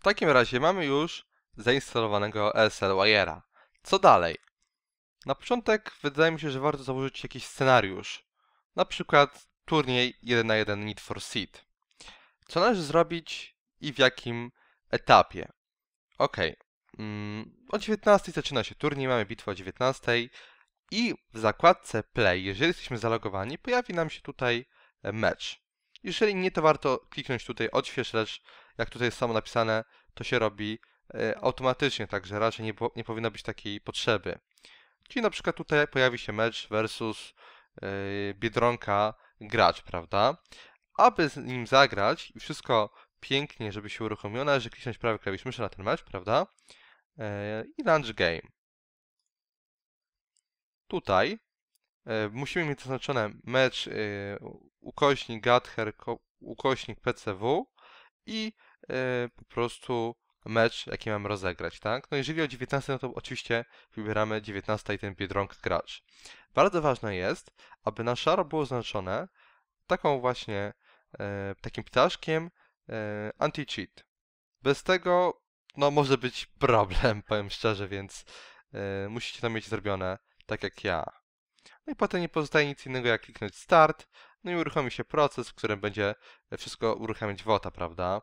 W takim razie mamy już zainstalowanego SL Wire'a. Co dalej? Na początek wydaje mi się, że warto założyć jakiś scenariusz. Na przykład turniej 1 na 1 Need for Seed. Co należy zrobić i w jakim etapie? Ok. Mm, o 19 zaczyna się turniej, mamy bitwę o 19 i w zakładce play, jeżeli jesteśmy zalogowani, pojawi nam się tutaj e, mecz. Jeżeli nie, to warto kliknąć tutaj odśwież, lecz jak tutaj jest samo napisane, to się robi e, automatycznie, także raczej nie, nie powinno być takiej potrzeby. Czyli na przykład tutaj pojawi się mecz versus e, Biedronka gracz, prawda? Aby z nim zagrać i wszystko pięknie, żeby się uruchomiło, należy kliknąć prawy klawisz myszy na ten mecz, prawda? E, I launch game. Tutaj musimy mieć zaznaczone mecz ukośnik gather ukośnik pcw i Y, po prostu mecz, jaki mam rozegrać, tak? No jeżeli o 19, no to oczywiście wybieramy 19 i ten Biedronk gracz. Bardzo ważne jest, aby na szaro było oznaczone taką właśnie, e, takim ptaszkiem e, anti-cheat. Bez tego, no może być problem, powiem szczerze, więc e, musicie to mieć zrobione tak jak ja. No i potem nie pozostaje nic innego jak kliknąć start, no i uruchomi się proces, w którym będzie wszystko uruchamiać WOTA, prawda?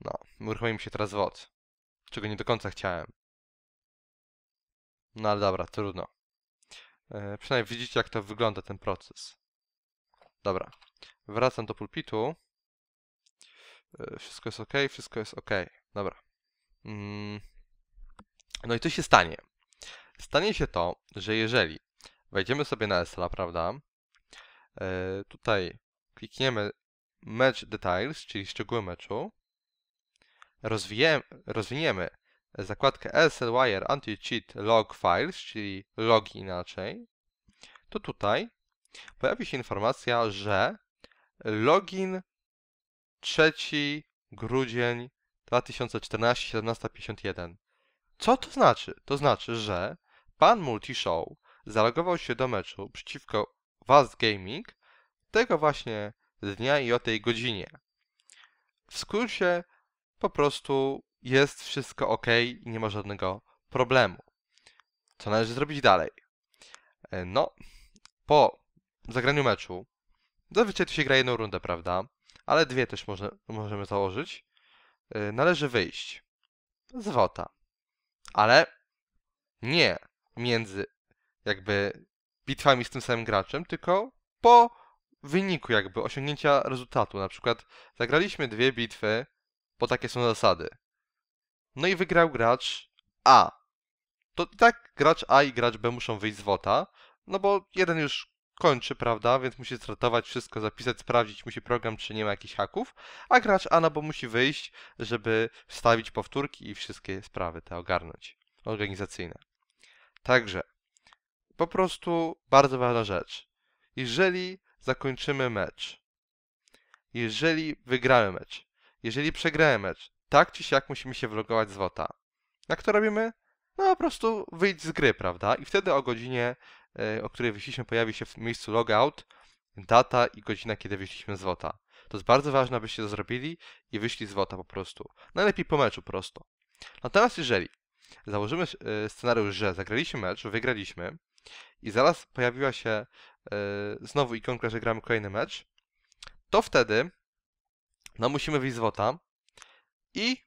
No, uruchomi mi się teraz WOD, czego nie do końca chciałem. No ale dobra, trudno. E, przynajmniej widzicie, jak to wygląda ten proces. Dobra, wracam do pulpitu. E, wszystko jest ok, wszystko jest ok. Dobra. Mm. No i co się stanie? Stanie się to, że jeżeli wejdziemy sobie na SLA, prawda? E, tutaj klikniemy Match Details, czyli szczegóły meczu rozwiniemy zakładkę SLWire Anti-Cheat Log Files, czyli logi inaczej, to tutaj pojawi się informacja, że login 3 grudzień 2014 17.51. Co to znaczy? To znaczy, że pan Multishow zalogował się do meczu przeciwko Vast Gaming tego właśnie dnia i o tej godzinie. W skrócie po prostu jest wszystko ok i nie ma żadnego problemu. Co należy zrobić dalej? E, no, po zagraniu meczu, zazwyczaj tu się gra jedną rundę, prawda? Ale dwie też może, możemy założyć. E, należy wyjść z WOTA. Ale nie między jakby bitwami z tym samym graczem, tylko po wyniku jakby osiągnięcia rezultatu. Na przykład zagraliśmy dwie bitwy bo takie są zasady. No i wygrał gracz A. To i tak gracz A i gracz B muszą wyjść z WOTA, no bo jeden już kończy, prawda, więc musi stratować wszystko, zapisać, sprawdzić musi program, czy nie ma jakichś haków, a gracz A no bo musi wyjść, żeby wstawić powtórki i wszystkie sprawy te ogarnąć, organizacyjne. Także, po prostu bardzo ważna rzecz. Jeżeli zakończymy mecz, jeżeli wygramy mecz, jeżeli przegrałem mecz, tak czy siak musimy się wylogować z WOTA. Jak to robimy? No po prostu wyjdź z gry, prawda? I wtedy o godzinie, e, o której wyszliśmy, pojawi się w miejscu logout data i godzina, kiedy wyszliśmy z WOTA. To jest bardzo ważne, abyście to zrobili i wyszli z WOTA po prostu. Najlepiej po meczu prosto. Natomiast jeżeli założymy e, scenariusz, że zagraliśmy mecz, wygraliśmy i zaraz pojawiła się e, znowu ikonka, że gramy kolejny mecz, to wtedy no musimy wyjść z WOTA i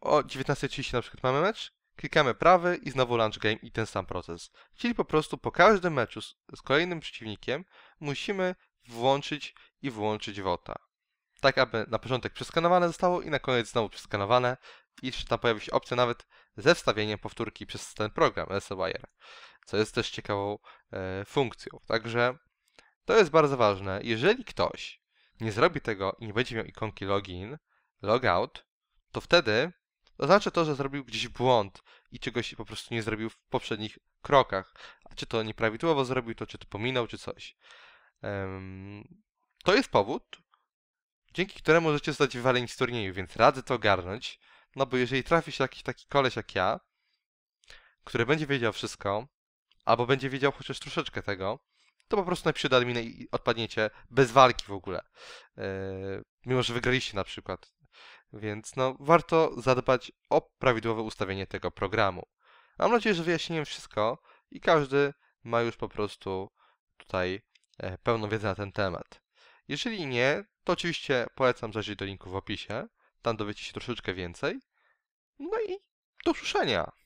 o 19.30 na przykład mamy mecz, klikamy prawy i znowu launch game i ten sam proces. Czyli po prostu po każdym meczu z, z kolejnym przeciwnikiem musimy włączyć i wyłączyć WOTA. Tak aby na początek przeskanowane zostało i na koniec znowu przeskanowane i tam pojawi się opcja nawet ze wstawieniem powtórki przez ten program S-Wire, co jest też ciekawą e, funkcją. Także to jest bardzo ważne. Jeżeli ktoś nie zrobi tego i nie będzie miał ikonki login, logout, to wtedy oznacza to, że zrobił gdzieś błąd i czegoś po prostu nie zrobił w poprzednich krokach. A czy to nieprawidłowo zrobił, to czy to pominął, czy coś. to jest powód, dzięki któremu możecie zostać wywaleni z turnieju, więc radzę to ogarnąć. No bo jeżeli trafi się jakiś taki koleś jak ja, który będzie wiedział wszystko, albo będzie wiedział chociaż troszeczkę tego, to po prostu napisze do admina i odpadniecie bez walki w ogóle. E, mimo, że wygraliście na przykład. Więc no, warto zadbać o prawidłowe ustawienie tego programu. Mam nadzieję, że wyjaśniłem wszystko i każdy ma już po prostu tutaj e, pełną wiedzę na ten temat. Jeżeli nie, to oczywiście polecam zajrzeć do linku w opisie. Tam dowiecie się troszeczkę więcej. No i do usłyszenia!